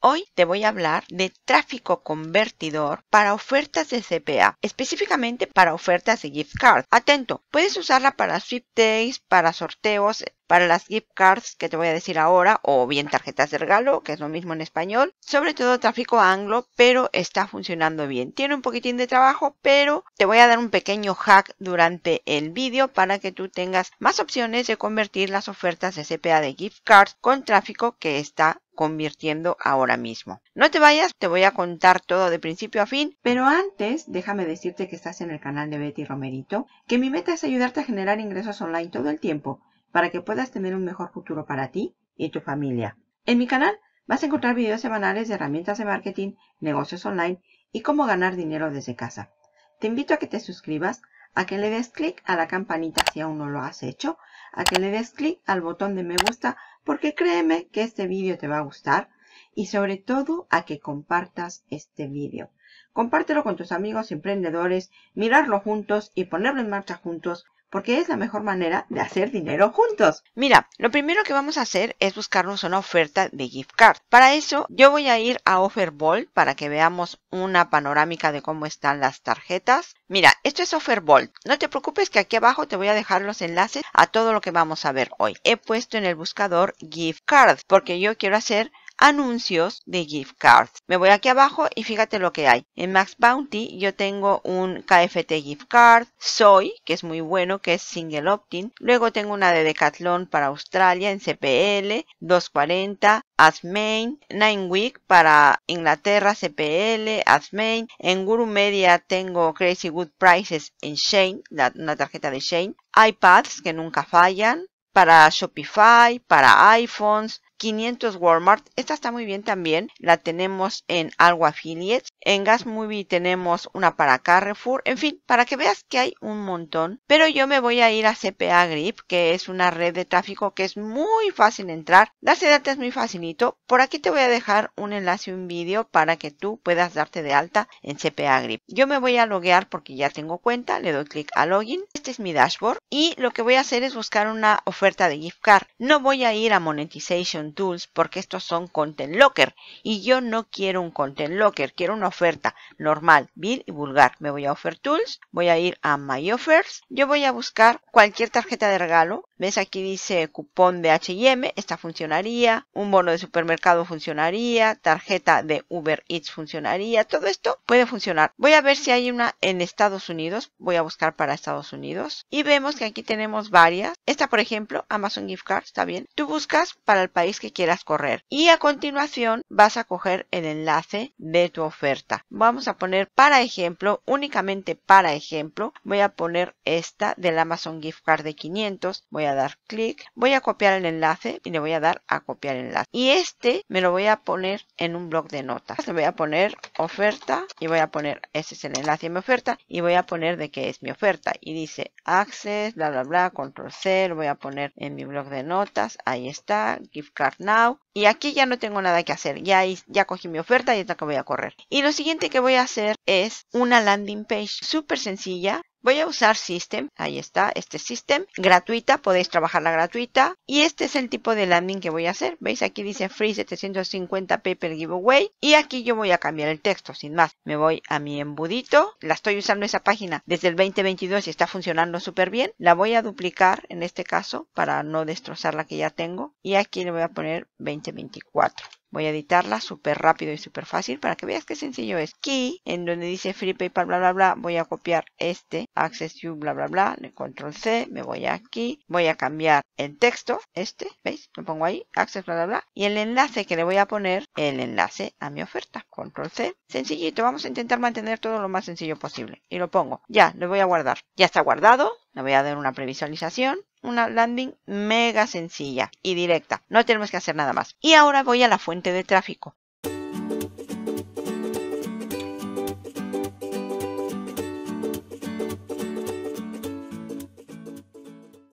Hoy te voy a hablar de tráfico convertidor para ofertas de CPA, específicamente para ofertas de gift cards. Atento, puedes usarla para sweep days, para sorteos, para las gift cards que te voy a decir ahora, o bien tarjetas de regalo, que es lo mismo en español. Sobre todo tráfico anglo, pero está funcionando bien. Tiene un poquitín de trabajo, pero te voy a dar un pequeño hack durante el vídeo para que tú tengas más opciones de convertir las ofertas de CPA de gift cards con tráfico que está convirtiendo ahora mismo. No te vayas, te voy a contar todo de principio a fin, pero antes déjame decirte que estás en el canal de Betty Romerito, que mi meta es ayudarte a generar ingresos online todo el tiempo para que puedas tener un mejor futuro para ti y tu familia. En mi canal vas a encontrar videos semanales de herramientas de marketing, negocios online y cómo ganar dinero desde casa. Te invito a que te suscribas, a que le des clic a la campanita si aún no lo has hecho, a que le des clic al botón de me gusta porque créeme que este vídeo te va a gustar y sobre todo a que compartas este vídeo. Compártelo con tus amigos emprendedores, mirarlo juntos y ponerlo en marcha juntos porque es la mejor manera de hacer dinero juntos. Mira, lo primero que vamos a hacer es buscarnos una oferta de gift card. Para eso yo voy a ir a Ball para que veamos una panorámica de cómo están las tarjetas. Mira, esto es Offerball. No te preocupes que aquí abajo te voy a dejar los enlaces a todo lo que vamos a ver hoy. He puesto en el buscador gift card porque yo quiero hacer anuncios de gift cards. Me voy aquí abajo y fíjate lo que hay. En Max Bounty yo tengo un KFT gift card, Soy, que es muy bueno, que es single opt-in. Luego tengo una de Decathlon para Australia en CPL, 240, Main Nine Week para Inglaterra, CPL, Asmain. En Guru Media tengo Crazy Good Prices en Shane, la, una tarjeta de Shane. iPads que nunca fallan, para Shopify, para iPhones, 500 Walmart. Esta está muy bien también. La tenemos en Algo Affiliates. En Gas Movie tenemos una para Carrefour. En fin, para que veas que hay un montón. Pero yo me voy a ir a CPA Grip, que es una red de tráfico que es muy fácil entrar. Darse de es muy facilito. Por aquí te voy a dejar un enlace, un vídeo para que tú puedas darte de alta en CPA Grip. Yo me voy a loguear porque ya tengo cuenta. Le doy clic a login. Este es mi dashboard. Y lo que voy a hacer es buscar una oferta de gift card. No voy a ir a monetization Tools porque estos son Content Locker y yo no quiero un Content Locker, quiero una oferta normal, vil y vulgar. Me voy a Offer Tools, voy a ir a My Offers, yo voy a buscar cualquier tarjeta de regalo. ¿Ves aquí dice cupón de H&M? Esta funcionaría, un bono de supermercado funcionaría, tarjeta de Uber Eats funcionaría, todo esto puede funcionar. Voy a ver si hay una en Estados Unidos, voy a buscar para Estados Unidos y vemos que aquí tenemos varias. Esta por ejemplo, Amazon Gift Card, está bien. Tú buscas para el país que quieras correr. Y a continuación vas a coger el enlace de tu oferta. Vamos a poner para ejemplo, únicamente para ejemplo, voy a poner esta del Amazon Gift Card de 500. Voy a dar clic, voy a copiar el enlace y le voy a dar a copiar enlace. Y este me lo voy a poner en un blog de notas. Le voy a poner oferta y voy a poner, ese es el enlace de mi oferta y voy a poner de qué es mi oferta. Y dice access, bla, bla, bla, control C, lo voy a poner en mi blog de notas. Ahí está, gift card Now. Y aquí ya no tengo nada que hacer. Ya, ya cogí mi oferta y es que voy a correr. Y lo siguiente que voy a hacer es una landing page súper sencilla Voy a usar System, ahí está, este System, gratuita, podéis trabajarla gratuita. Y este es el tipo de landing que voy a hacer. ¿Veis? Aquí dice Free 750 Paper Giveaway. Y aquí yo voy a cambiar el texto, sin más. Me voy a mi embudito. La estoy usando esa página desde el 2022 y está funcionando súper bien. La voy a duplicar en este caso para no destrozar la que ya tengo. Y aquí le voy a poner 2024. Voy a editarla súper rápido y súper fácil para que veas qué sencillo es. Aquí, en donde dice free PayPal, bla, bla, bla, voy a copiar este, access you, bla, bla, bla, le control C, me voy aquí, voy a cambiar el texto, este, ¿veis? Lo pongo ahí, access, bla, bla, bla, y el enlace que le voy a poner, el enlace a mi oferta, control C. Sencillito, vamos a intentar mantener todo lo más sencillo posible. Y lo pongo. Ya, lo voy a guardar. Ya está guardado, le voy a dar una previsualización una landing mega sencilla y directa. No tenemos que hacer nada más. Y ahora voy a la fuente de tráfico.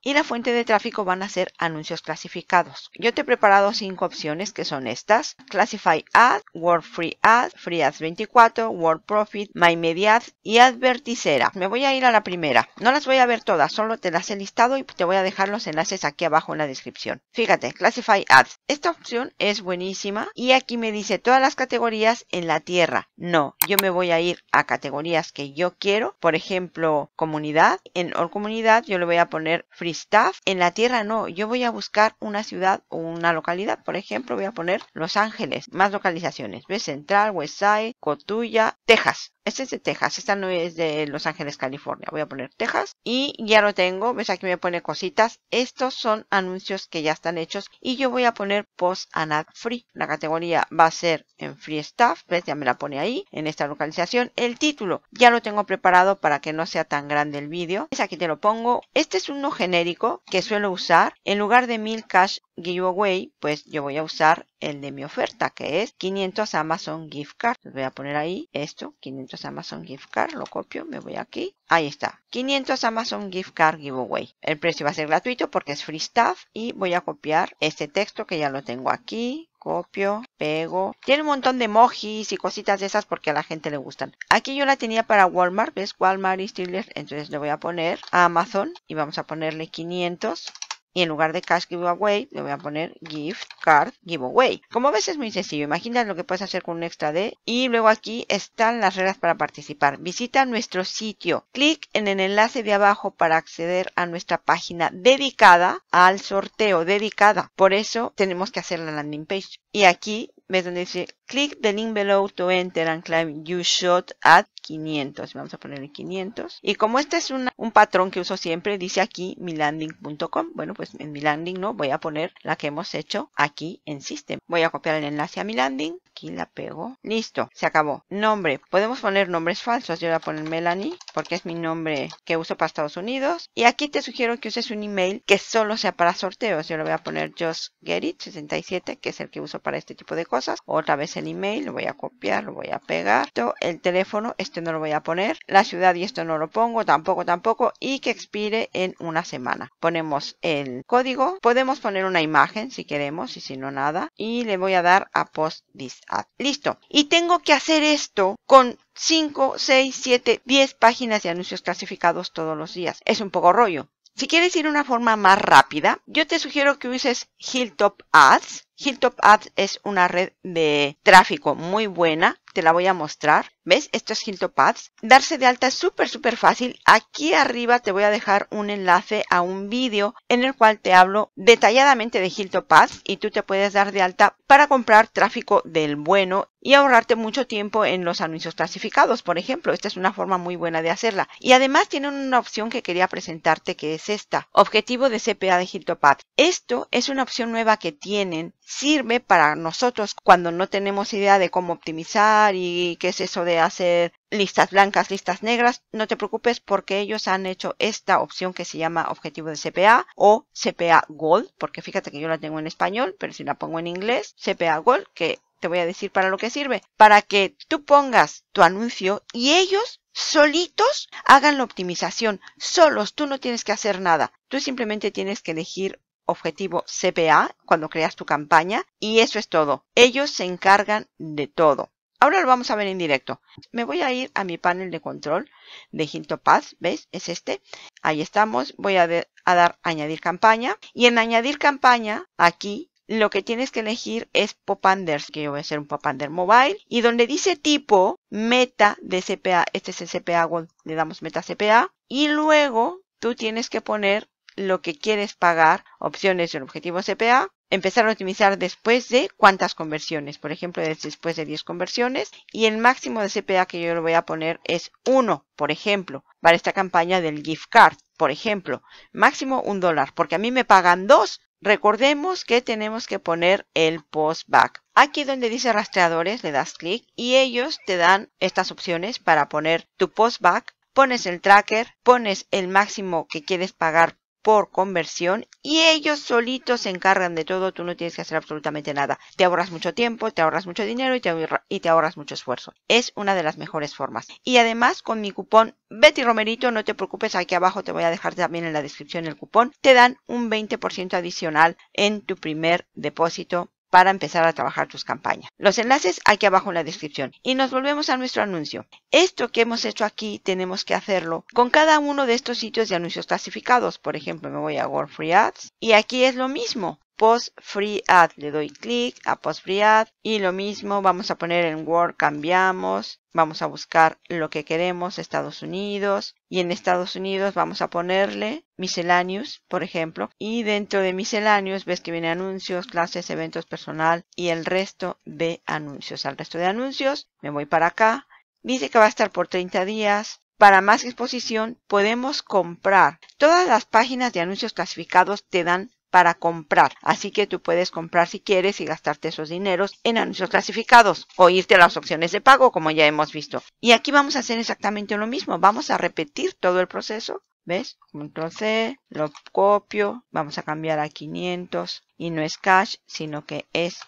y la fuente de tráfico van a ser anuncios clasificados. Yo te he preparado cinco opciones que son estas. Classify Ads, Word Free Ads, Free Ads 24, Word Profit, My Media y Adverticera. Me voy a ir a la primera. No las voy a ver todas, solo te las he listado y te voy a dejar los enlaces aquí abajo en la descripción. Fíjate, Classify Ads. Esta opción es buenísima y aquí me dice todas las categorías en la tierra. No, yo me voy a ir a categorías que yo quiero. Por ejemplo, comunidad. En or Comunidad yo le voy a poner Free staff en la tierra no, yo voy a buscar una ciudad o una localidad, por ejemplo, voy a poner Los Ángeles, más localizaciones, ¿ves? Central, side Cotulla, Texas. Este es de Texas, esta no es de Los Ángeles, California. Voy a poner Texas y ya lo tengo. ¿Ves? Aquí me pone cositas. Estos son anuncios que ya están hechos y yo voy a poner Post anad Free. La categoría va a ser en Free staff ¿Ves? Ya me la pone ahí, en esta localización. El título ya lo tengo preparado para que no sea tan grande el vídeo. Es aquí te lo pongo. Este es uno genérico que suelo usar, en lugar de 1000 cash giveaway, pues yo voy a usar el de mi oferta, que es 500 Amazon gift card. voy a poner ahí esto, 500 Amazon gift card, lo copio, me voy aquí. Ahí está, 500 Amazon gift card giveaway. El precio va a ser gratuito porque es free stuff y voy a copiar este texto que ya lo tengo aquí copio, pego. Tiene un montón de emojis y cositas de esas porque a la gente le gustan. Aquí yo la tenía para Walmart, ¿ves? Walmart y Entonces le voy a poner a Amazon y vamos a ponerle 500 y en lugar de cash giveaway, le voy a poner gift card giveaway. Como ves es muy sencillo. Imagina lo que puedes hacer con un extra D. Y luego aquí están las reglas para participar. Visita nuestro sitio. Clic en el enlace de abajo para acceder a nuestra página dedicada al sorteo. Dedicada. Por eso tenemos que hacer la landing page. Y aquí ves donde dice click the link below to enter and claim you shot at 500. Vamos a ponerle 500. Y como este es un patrón que uso siempre, dice aquí milanding.com. Bueno, pues en milanding no, voy a poner la que hemos hecho aquí en System. Voy a copiar el enlace a milanding. Aquí la pego. Listo, se acabó. Nombre. Podemos poner nombres falsos. Yo voy a poner Melanie porque es mi nombre que uso para Estados Unidos. Y aquí te sugiero que uses un email que solo sea para sorteos. Yo le voy a poner justgetit67 que es el que uso para este tipo de cosas. Otra vez el email, lo voy a copiar, lo voy a pegar. el teléfono, este no lo voy a poner. La ciudad y esto no lo pongo, tampoco, tampoco. Y que expire en una semana. Ponemos el código. Podemos poner una imagen si queremos y si no nada. Y le voy a dar a post this ad. Listo. Y tengo que hacer esto con 5, 6, 7, 10 páginas de anuncios clasificados todos los días. Es un poco rollo. Si quieres ir una forma más rápida, yo te sugiero que uses Hilltop Ads Hilltop Ads es una red de tráfico muy buena. Te la voy a mostrar. ¿Ves? Esto es Hilltop Ads. Darse de alta es súper, súper fácil. Aquí arriba te voy a dejar un enlace a un vídeo en el cual te hablo detalladamente de Hilltop Ads y tú te puedes dar de alta para comprar tráfico del bueno y ahorrarte mucho tiempo en los anuncios clasificados, por ejemplo. Esta es una forma muy buena de hacerla. Y además tienen una opción que quería presentarte que es esta. Objetivo de CPA de Hilltop Ads. Esto es una opción nueva que tienen sirve para nosotros cuando no tenemos idea de cómo optimizar y qué es eso de hacer listas blancas, listas negras. No te preocupes porque ellos han hecho esta opción que se llama objetivo de CPA o CPA Gold, porque fíjate que yo la tengo en español, pero si la pongo en inglés, CPA Gold, que te voy a decir para lo que sirve, para que tú pongas tu anuncio y ellos solitos hagan la optimización, solos, tú no tienes que hacer nada, tú simplemente tienes que elegir objetivo CPA cuando creas tu campaña y eso es todo. Ellos se encargan de todo. Ahora lo vamos a ver en directo. Me voy a ir a mi panel de control de Hinto ¿ves? Es este. Ahí estamos. Voy a, a dar añadir campaña y en añadir campaña aquí lo que tienes que elegir es Popanders, que yo voy a hacer un Popander Mobile. Y donde dice tipo, meta de CPA, este es el CPA, le damos meta CPA. Y luego tú tienes que poner lo que quieres pagar, opciones del objetivo CPA, empezar a optimizar después de cuántas conversiones, por ejemplo, después de 10 conversiones, y el máximo de CPA que yo le voy a poner es 1, por ejemplo, para esta campaña del gift card, por ejemplo, máximo un dólar, porque a mí me pagan 2, Recordemos que tenemos que poner el postback. Aquí donde dice rastreadores le das clic y ellos te dan estas opciones para poner tu postback. Pones el tracker, pones el máximo que quieres pagar por conversión y ellos solitos se encargan de todo, tú no tienes que hacer absolutamente nada. Te ahorras mucho tiempo, te ahorras mucho dinero y te, y te ahorras mucho esfuerzo. Es una de las mejores formas. Y además con mi cupón Betty Romerito, no te preocupes, aquí abajo te voy a dejar también en la descripción el cupón, te dan un 20% adicional en tu primer depósito para empezar a trabajar tus campañas. Los enlaces aquí abajo en la descripción. Y nos volvemos a nuestro anuncio. Esto que hemos hecho aquí tenemos que hacerlo con cada uno de estos sitios de anuncios clasificados. Por ejemplo, me voy a World Free Ads y aquí es lo mismo post free ad. Le doy clic a post free ad y lo mismo vamos a poner en Word cambiamos. Vamos a buscar lo que queremos, Estados Unidos. Y en Estados Unidos vamos a ponerle misceláneos, por ejemplo. Y dentro de misceláneos ves que viene anuncios, clases, eventos, personal y el resto de anuncios. Al resto de anuncios me voy para acá. Dice que va a estar por 30 días. Para más exposición podemos comprar. Todas las páginas de anuncios clasificados te dan para comprar. Así que tú puedes comprar si quieres y gastarte esos dineros en anuncios clasificados o irte a las opciones de pago, como ya hemos visto. Y aquí vamos a hacer exactamente lo mismo. Vamos a repetir todo el proceso. ¿Ves? Control C, lo copio, vamos a cambiar a 500 y no es cash, sino que es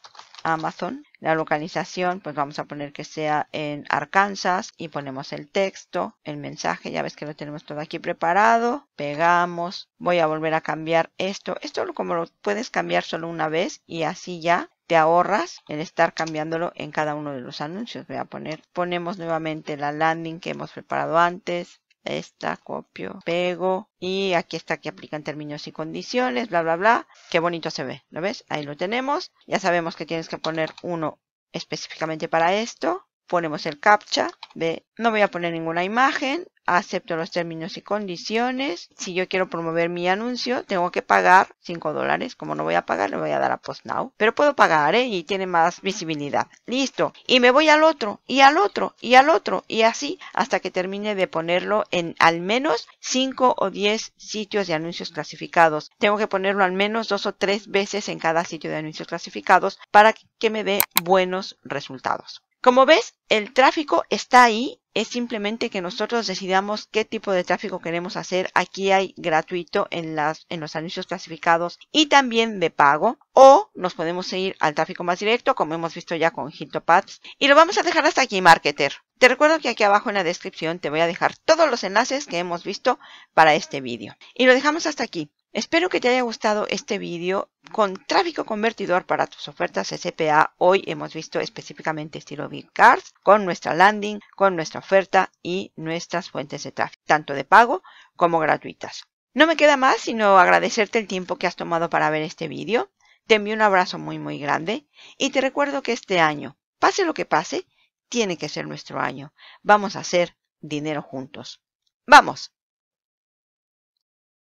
Amazon. La localización, pues vamos a poner que sea en Arkansas y ponemos el texto, el mensaje, ya ves que lo tenemos todo aquí preparado, pegamos, voy a volver a cambiar esto, esto como lo puedes cambiar solo una vez y así ya te ahorras el estar cambiándolo en cada uno de los anuncios. Voy a poner, ponemos nuevamente la landing que hemos preparado antes, esta, copio, pego y aquí está que aplican términos y condiciones, bla, bla, bla. Qué bonito se ve, ¿lo ves? Ahí lo tenemos. Ya sabemos que tienes que poner uno específicamente para esto. Ponemos el captcha. Ve, no voy a poner ninguna imagen acepto los términos y condiciones. Si yo quiero promover mi anuncio, tengo que pagar 5 dólares. Como no voy a pagar, le voy a dar a Post Now. Pero puedo pagar, ¿eh? Y tiene más visibilidad. Listo. Y me voy al otro, y al otro, y al otro, y así hasta que termine de ponerlo en al menos 5 o 10 sitios de anuncios clasificados. Tengo que ponerlo al menos 2 o 3 veces en cada sitio de anuncios clasificados para que me dé buenos resultados. Como ves, el tráfico está ahí, es simplemente que nosotros decidamos qué tipo de tráfico queremos hacer. Aquí hay gratuito en, las, en los anuncios clasificados y también de pago. O nos podemos ir al tráfico más directo, como hemos visto ya con HintoPads. Y lo vamos a dejar hasta aquí, Marketer. Te recuerdo que aquí abajo en la descripción te voy a dejar todos los enlaces que hemos visto para este vídeo. Y lo dejamos hasta aquí. Espero que te haya gustado este vídeo con tráfico convertidor para tus ofertas SPA. Hoy hemos visto específicamente estilo Cards con nuestra landing, con nuestra oferta y nuestras fuentes de tráfico, tanto de pago como gratuitas. No me queda más sino agradecerte el tiempo que has tomado para ver este vídeo. Te envío un abrazo muy muy grande y te recuerdo que este año, pase lo que pase, tiene que ser nuestro año. Vamos a hacer dinero juntos. ¡Vamos!